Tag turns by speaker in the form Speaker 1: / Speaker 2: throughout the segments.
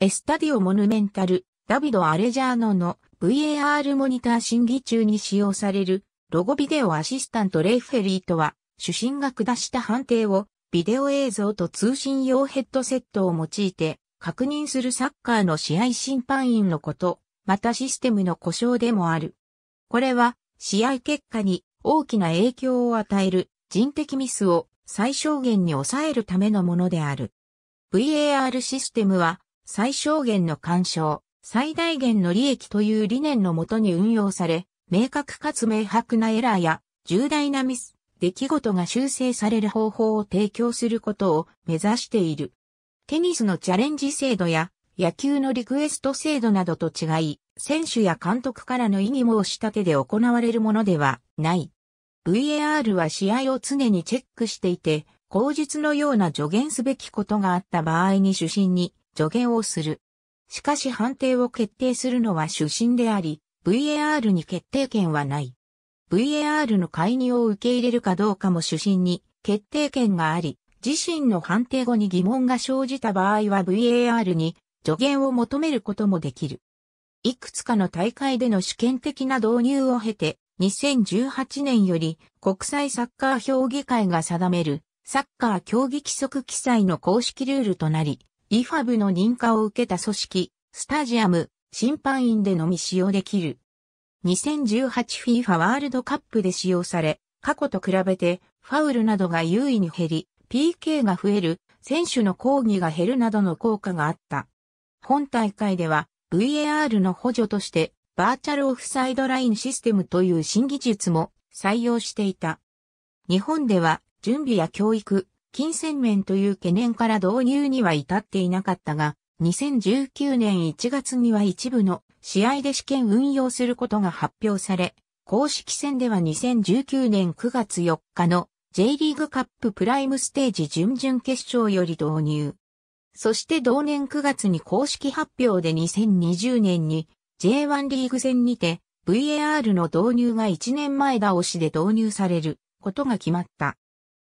Speaker 1: エスタディオモヌメンタル、ダビド・アレジャーノの VAR モニター審議中に使用されるロゴビデオアシスタントレイフェリーとは、主審が下した判定をビデオ映像と通信用ヘッドセットを用いて確認するサッカーの試合審判員のこと、またシステムの故障でもある。これは試合結果に大きな影響を与える人的ミスを最小限に抑えるためのものである。VAR システムは最小限の干渉、最大限の利益という理念のもとに運用され、明確かつ明白なエラーや重大なミス、出来事が修正される方法を提供することを目指している。テニスのチャレンジ制度や野球のリクエスト制度などと違い、選手や監督からの異議申し立てで行われるものではない。VAR は試合を常にチェックしていて、口述のような助言すべきことがあった場合に主審に助言をする。しかし判定を決定するのは主審であり、VAR に決定権はない。VAR の介入を受け入れるかどうかも主審に決定権があり、自身の判定後に疑問が生じた場合は VAR に助言を求めることもできる。いくつかの大会での試験的な導入を経て、2018年より国際サッカー評議会が定めるサッカー競技規則記載の公式ルールとなり、イファブの認可を受けた組織、スタジアム、審判員でのみ使用できる。2018FIFA ワールドカップで使用され、過去と比べてファウルなどが優位に減り、PK が増える、選手の抗議が減るなどの効果があった。本大会では VAR の補助としてバーチャルオフサイドラインシステムという新技術も採用していた。日本では準備や教育、金銭面という懸念から導入には至っていなかったが、2019年1月には一部の試合で試験運用することが発表され、公式戦では2019年9月4日の J リーグカッププライムステージ準々決勝より導入。そして同年9月に公式発表で2020年に J1 リーグ戦にて VAR の導入が1年前倒しで導入されることが決まった。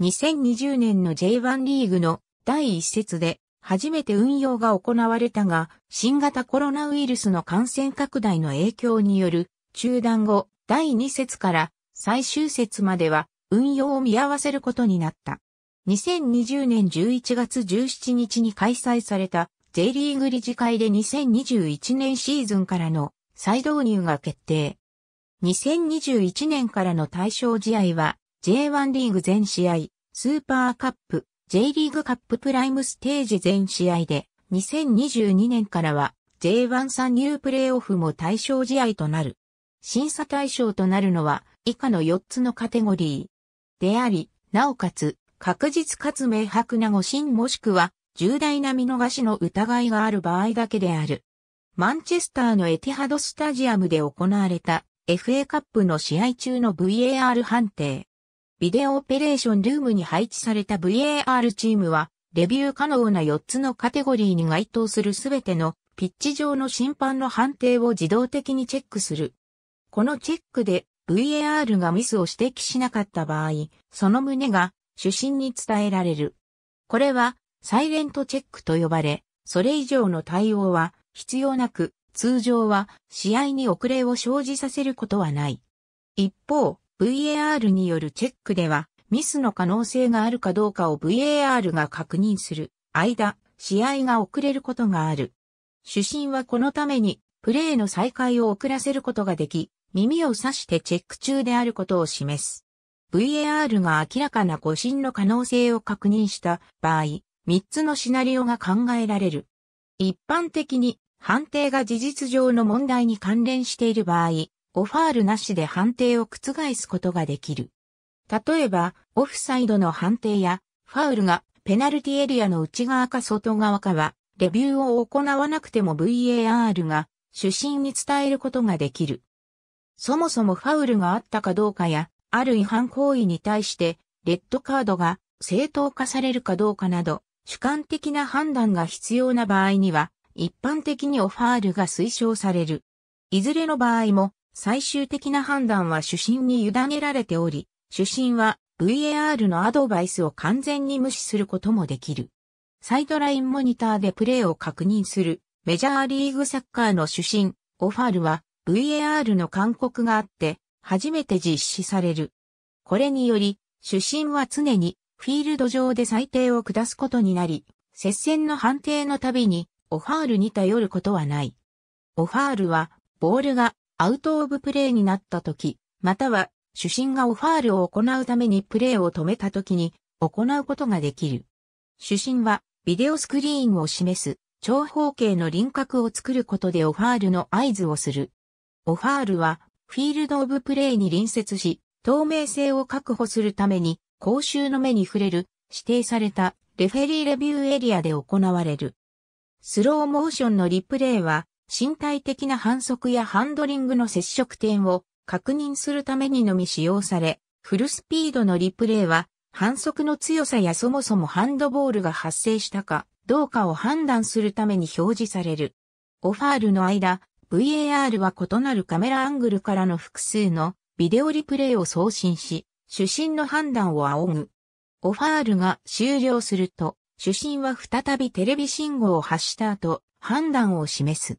Speaker 1: 2020年の J1 リーグの第一節で初めて運用が行われたが、新型コロナウイルスの感染拡大の影響による中断後、第2節から最終節までは運用を見合わせることになった。2020年11月17日に開催された J リーグ理事会で2021年シーズンからの再導入が決定。2021年からの対象試合は J1 リーグ全試合、スーパーカップ、J リーグカッププライムステージ全試合で、2022年からは J1 参入プレーオフも対象試合となる。審査対象となるのは以下の4つのカテゴリー。であり、なおかつ、確実かつ明白な誤信もしくは重大な見逃しの疑いがある場合だけである。マンチェスターのエティハドスタジアムで行われた FA カップの試合中の VAR 判定。ビデオオペレーションルームに配置された VAR チームは、レビュー可能な4つのカテゴリーに該当するすべてのピッチ上の審判の判定を自動的にチェックする。このチェックで VAR がミスを指摘しなかった場合、その旨が主審に伝えられる。これはサイレントチェックと呼ばれ、それ以上の対応は必要なく、通常は試合に遅れを生じさせることはない。一方、VAR によるチェックでは、ミスの可能性があるかどうかを VAR が確認する間、試合が遅れることがある。主審はこのために、プレーの再開を遅らせることができ、耳を刺してチェック中であることを示す。VAR が明らかな誤審の可能性を確認した場合、3つのシナリオが考えられる。一般的に判定が事実上の問題に関連している場合、オファールなしで判定を覆すことができる。例えば、オフサイドの判定や、ファウルがペナルティエリアの内側か外側かは、レビューを行わなくても VAR が主審に伝えることができる。そもそもファウルがあったかどうかや、ある違反行為に対して、レッドカードが正当化されるかどうかなど、主観的な判断が必要な場合には、一般的にオファールが推奨される。いずれの場合も、最終的な判断は主審に委ねられており、主審は VAR のアドバイスを完全に無視することもできる。サイドラインモニターでプレーを確認するメジャーリーグサッカーの主審、オファールは VAR の勧告があって初めて実施される。これにより主審は常にフィールド上で裁定を下すことになり、接戦の判定のたびにオファールに頼ることはない。オファールはボールがアウトオブプレイになった時、または主審がオファールを行うためにプレイを止めた時に行うことができる。主審はビデオスクリーンを示す長方形の輪郭を作ることでオファールの合図をする。オファールはフィールドオブプレイに隣接し、透明性を確保するために公衆の目に触れる指定されたレフェリーレビューエリアで行われる。スローモーションのリプレイは身体的な反則やハンドリングの接触点を確認するためにのみ使用され、フルスピードのリプレイは反則の強さやそもそもハンドボールが発生したかどうかを判断するために表示される。オファールの間、VAR は異なるカメラアングルからの複数のビデオリプレイを送信し、主審の判断を仰ぐ。オファールが終了すると、主審は再びテレビ信号を発した後、判断を示す。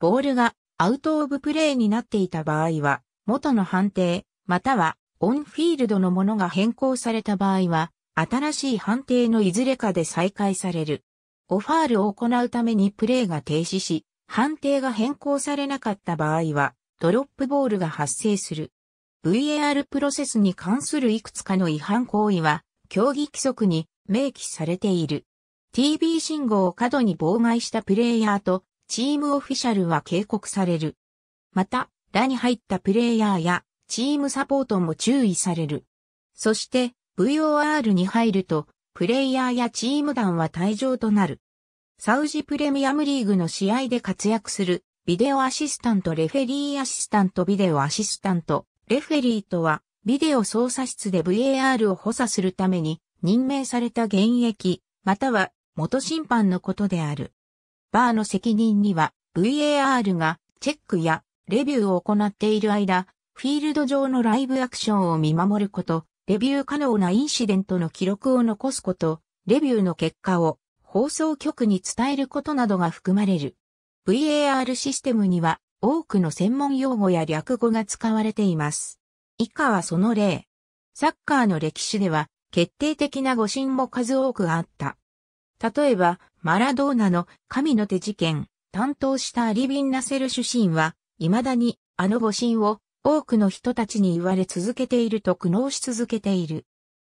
Speaker 1: ボールがアウトオブプレーになっていた場合は、元の判定、またはオンフィールドのものが変更された場合は、新しい判定のいずれかで再開される。オファールを行うためにプレーが停止し、判定が変更されなかった場合は、ドロップボールが発生する。VAR プロセスに関するいくつかの違反行為は、競技規則に明記されている。TB 信号を過度に妨害したプレイヤーとチームオフィシャルは警告される。また、ラに入ったプレイヤーやチームサポートも注意される。そして、VOR に入ると、プレイヤーやチーム団は退場となる。サウジプレミアムリーグの試合で活躍する、ビデオアシスタントレフェリーアシスタントビデオアシスタントレフェリーとは、ビデオ操作室で VAR を補佐するために任命された現役、または元審判のことである。バーの責任には VAR がチェックやレビューを行っている間、フィールド上のライブアクションを見守ること、レビュー可能なインシデントの記録を残すこと、レビューの結果を放送局に伝えることなどが含まれる。VAR システムには多くの専門用語や略語が使われています。以下はその例。サッカーの歴史では決定的な誤信も数多くあった。例えば、マラドーナの神の手事件、担当したアリビン・ナセル主審は、未だにあの誤信を多くの人たちに言われ続けていると苦悩し続けている。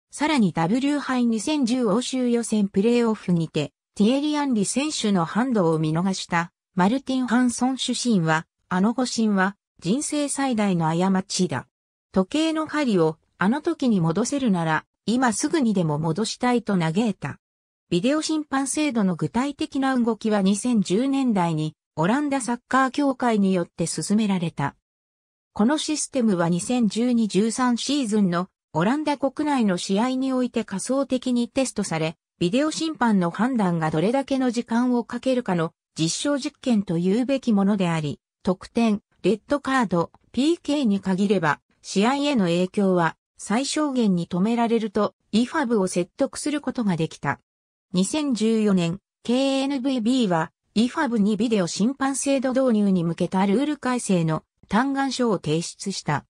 Speaker 1: さらに W 杯2010欧州予選プレーオフにて、ティエリアンリ選手のハンドを見逃したマルティン・ハンソン主審は、あの誤信は人生最大の過ちだ。時計の針をあの時に戻せるなら、今すぐにでも戻したいと嘆いた。ビデオ審判制度の具体的な動きは2010年代にオランダサッカー協会によって進められた。このシステムは2012-13シーズンのオランダ国内の試合において仮想的にテストされ、ビデオ審判の判断がどれだけの時間をかけるかの実証実験というべきものであり、得点、レッドカード、PK に限れば、試合への影響は最小限に止められると、イファブを説得することができた。2014年、KNVB は EFAB にビデオ審判制度導入に向けたルール改正の嘆願書を提出した。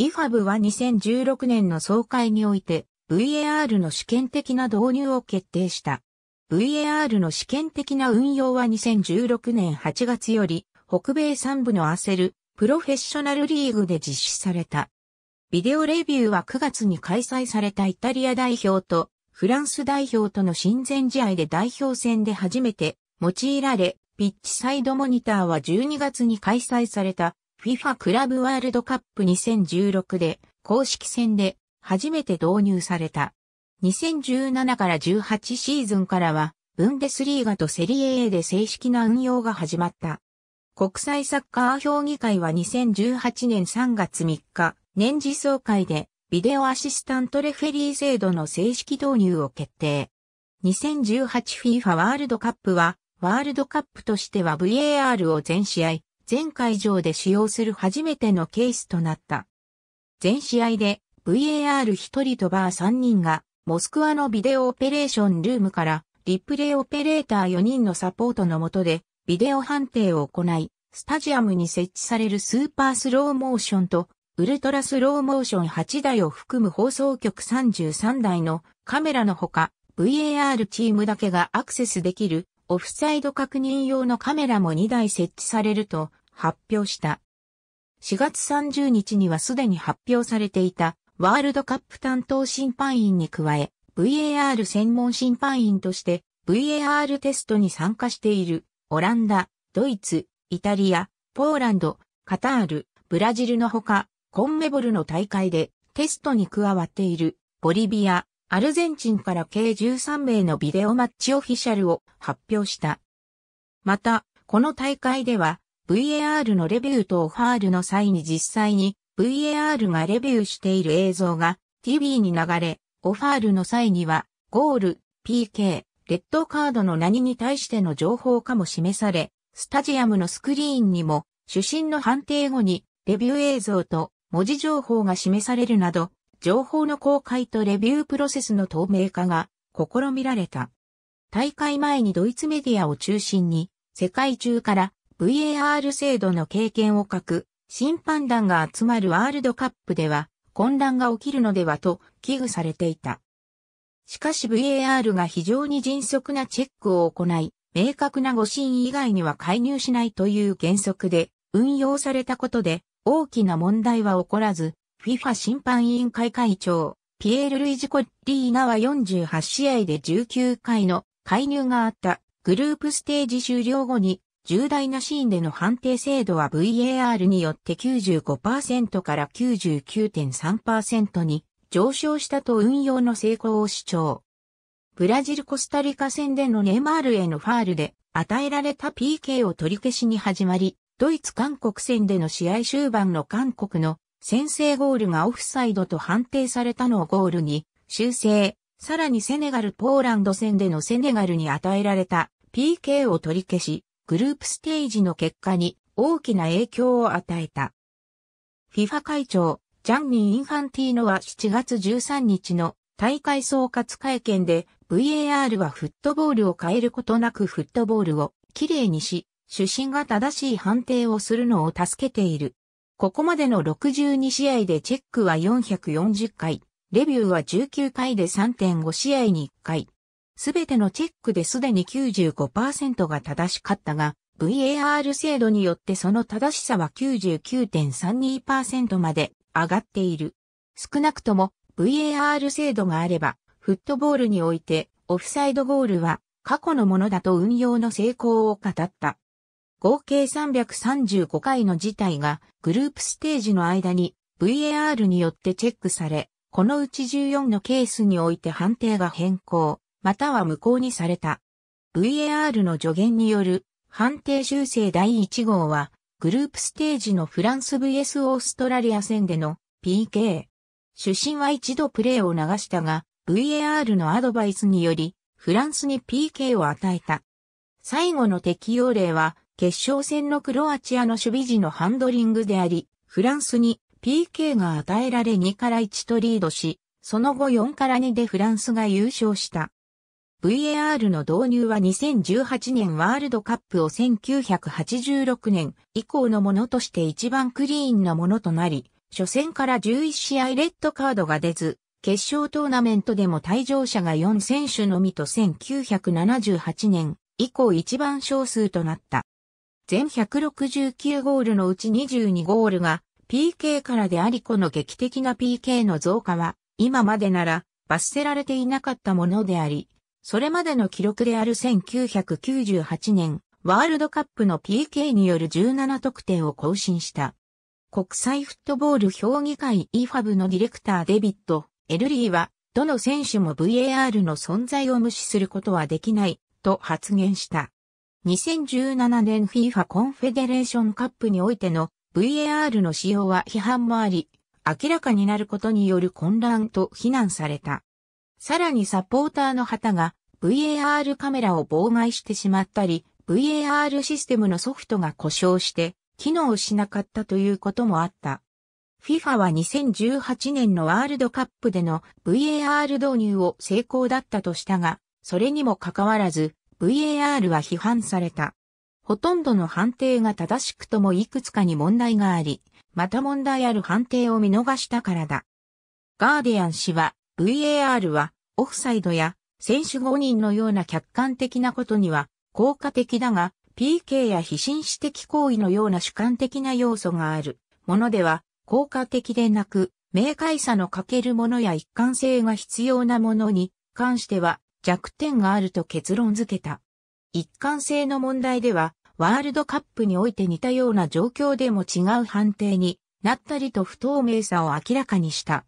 Speaker 1: EFAB は2016年の総会において VAR の試験的な導入を決定した。VAR の試験的な運用は2016年8月より北米3部のアセルプロフェッショナルリーグで実施された。ビデオレビューは9月に開催されたイタリア代表とフランス代表との親善試合で代表戦で初めて用いられ、ピッチサイドモニターは12月に開催された FIFA クラブワールドカップ2016で公式戦で初めて導入された。2017から18シーズンからはブンデスリーガとセリエ A で正式な運用が始まった。国際サッカー評議会は2018年3月3日、年次総会でビデオアシスタントレフェリー制度の正式導入を決定。2018FIFA ワールドカップは、ワールドカップとしては VAR を全試合、全会場で使用する初めてのケースとなった。全試合で VAR1 人とバー3人が、モスクワのビデオオペレーションルームから、リプレイオペレーター4人のサポートの下で、ビデオ判定を行い、スタジアムに設置されるスーパースローモーションとウルトラスローモーション8台を含む放送局33台のカメラのほか、VAR チームだけがアクセスできるオフサイド確認用のカメラも2台設置されると発表した。4月30日にはすでに発表されていたワールドカップ担当審判員に加え、VAR 専門審判員として VAR テストに参加しているオランダ、ドイツ、イタリア、ポーランド、カタール、ブラジルのほかコンメボルの大会でテストに加わっているボリビア、アルゼンチンから計13名のビデオマッチオフィシャルを発表した。また、この大会では VAR のレビューとオファールの際に実際に VAR がレビューしている映像が TV に流れ、オファールの際にはゴール、PK、レッドカードの何に対しての情報かも示され、スタジアムのスクリーンにも主審の判定後にレビュー映像と文字情報が示されるなど、情報の公開とレビュープロセスの透明化が試みられた。大会前にドイツメディアを中心に、世界中から VAR 制度の経験を書く審判団が集まるワールドカップでは混乱が起きるのではと危惧されていた。しかし VAR が非常に迅速なチェックを行い、明確な誤審以外には介入しないという原則で運用されたことで大きな問題は起こらず、FIFA 審判委員会会長、ピエール・ルイジ・コッリーナは48試合で19回の介入があったグループステージ終了後に重大なシーンでの判定精度は VAR によって95%から99.3%に上昇したと運用の成功を主張。ブラジル・コスタリカ戦でのネイマールへのファールで与えられた PK を取り消しに始まり、ドイツ韓国戦での試合終盤の韓国の先制ゴールがオフサイドと判定されたのをゴールに修正、さらにセネガルポーランド戦でのセネガルに与えられた PK を取り消し、グループステージの結果に大きな影響を与えた。FIFA 会長、ジャンニー・インファンティーノは7月13日の大会総括会見で VAR はフットボールを変えることなくフットボールをきれいにし、主審が正しい判定をするのを助けている。ここまでの62試合でチェックは440回、レビューは19回で3.5試合に1回。すべてのチェックですでに95%が正しかったが、VAR 制度によってその正しさは99.32%まで上がっている。少なくとも VAR 制度があれば、フットボールにおいてオフサイドゴールは過去のものだと運用の成功を語った。合計335回の事態がグループステージの間に VAR によってチェックされ、このうち14のケースにおいて判定が変更、または無効にされた。VAR の助言による判定修正第1号は、グループステージのフランス VS オーストラリア戦での PK。主審は一度プレーを流したが、VAR のアドバイスにより、フランスに PK を与えた。最後の適用例は、決勝戦のクロアチアの守備時のハンドリングであり、フランスに PK が与えられ2から1とリードし、その後4から2でフランスが優勝した。VAR の導入は2018年ワールドカップを1986年以降のものとして一番クリーンなものとなり、初戦から11試合レッドカードが出ず、決勝トーナメントでも退場者が4選手のみと1978年以降一番少数となった。全169ゴールのうち22ゴールが PK からでありこの劇的な PK の増加は今までなら罰せられていなかったものであり、それまでの記録である1998年ワールドカップの PK による17得点を更新した。国際フットボール評議会 EFAB のディレクターデビッド・エルリーは、どの選手も VAR の存在を無視することはできない、と発言した。2017年 FIFA コンフェデレーションカップにおいての VAR の使用は批判もあり、明らかになることによる混乱と非難された。さらにサポーターの旗が VAR カメラを妨害してしまったり、VAR システムのソフトが故障して機能しなかったということもあった。FIFA は2018年のワールドカップでの VAR 導入を成功だったとしたが、それにもかかわらず、VAR は批判された。ほとんどの判定が正しくともいくつかに問題があり、また問題ある判定を見逃したからだ。ガーディアン氏は、VAR は、オフサイドや、選手5人のような客観的なことには、効果的だが、PK や非紳士的行為のような主観的な要素がある、ものでは、効果的でなく、明快さの欠けるものや一貫性が必要なものに関しては弱点があると結論付けた。一貫性の問題では、ワールドカップにおいて似たような状況でも違う判定になったりと不透明さを明らかにした。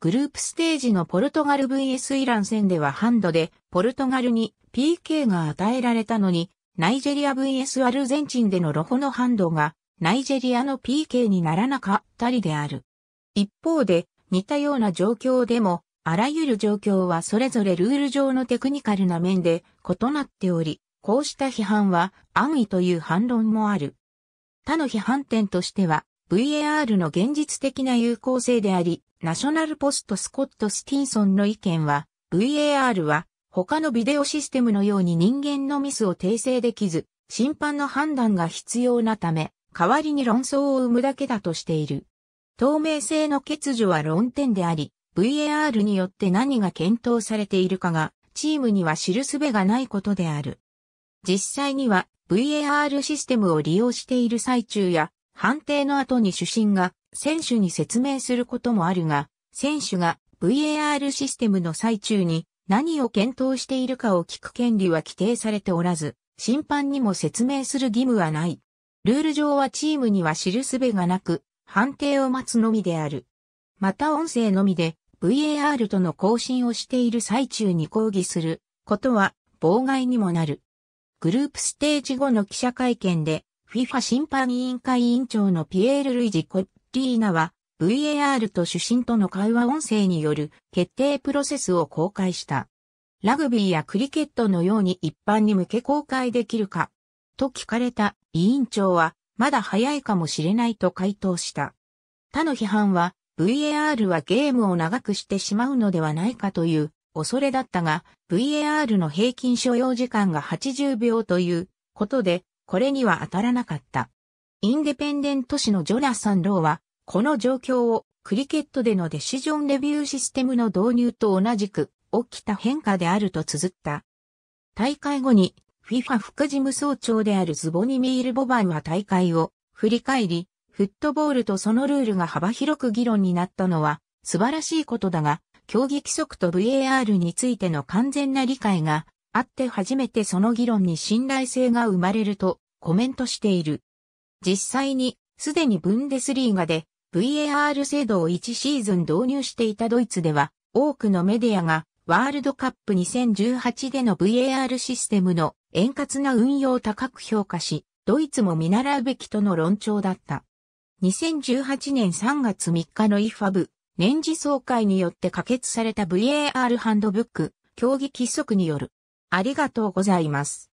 Speaker 1: グループステージのポルトガル VS イラン戦ではハンドでポルトガルに PK が与えられたのに、ナイジェリア VS アルゼンチンでのロホのハンドがナイジェリアの PK にならなかったりである。一方で似たような状況でもあらゆる状況はそれぞれルール上のテクニカルな面で異なっており、こうした批判は安易という反論もある。他の批判点としては、VAR の現実的な有効性であり、ナショナルポストスコット・スティンソンの意見は、VAR は他のビデオシステムのように人間のミスを訂正できず、審判の判断が必要なため、代わりに論争を生むだけだとしている。透明性の欠如は論点であり、VAR によって何が検討されているかが、チームには知るすべがないことである。実際には VAR システムを利用している最中や、判定の後に主審が選手に説明することもあるが、選手が VAR システムの最中に何を検討しているかを聞く権利は規定されておらず、審判にも説明する義務はない。ルール上はチームには知るすべがなく、判定を待つのみである。また音声のみで VAR との更新をしている最中に抗議することは妨害にもなる。グループステージ後の記者会見で FIFA 審判委員会委員長のピエール・ルイジ・コッリーナは VAR と主審との会話音声による決定プロセスを公開した。ラグビーやクリケットのように一般に向け公開できるかと聞かれた委員長はまだ早いかもしれないと回答した。他の批判は VAR はゲームを長くしてしまうのではないかという恐れだったが、VAR の平均所要時間が80秒ということで、これには当たらなかった。インデペンデント紙のジョナサン・ローは、この状況をクリケットでのデシジョンレビューシステムの導入と同じく起きた変化であると綴った。大会後に FIFA 副事務総長であるズボニミール・ボバンは大会を振り返り、フットボールとそのルールが幅広く議論になったのは素晴らしいことだが、競技規則と VAR についての完全な理解があって初めてその議論に信頼性が生まれるとコメントしている。実際にすでにブンデスリーガで VAR 制度を1シーズン導入していたドイツでは多くのメディアがワールドカップ2018での VAR システムの円滑な運用を高く評価し、ドイツも見習うべきとの論調だった。2018年3月3日の IFAB 年次総会によって可決された VAR ハンドブック競技規則による。ありがとうございます。